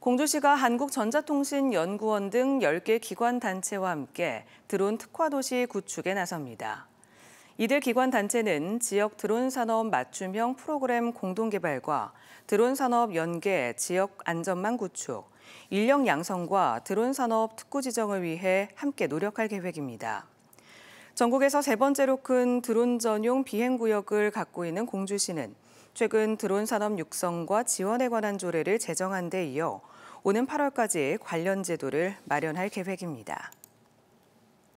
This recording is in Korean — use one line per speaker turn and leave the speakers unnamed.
공주시가 한국전자통신연구원 등 10개 기관 단체와 함께 드론 특화도시 구축에 나섭니다. 이들 기관 단체는 지역 드론 산업 맞춤형 프로그램 공동 개발과 드론 산업 연계, 지역 안전망 구축, 인력 양성과 드론 산업 특구 지정을 위해 함께 노력할 계획입니다. 전국에서 세 번째로 큰 드론 전용 비행구역을 갖고 있는 공주시는 최근 드론 산업 육성과 지원에 관한 조례를 제정한 데 이어 오는 8월까지 관련 제도를 마련할 계획입니다.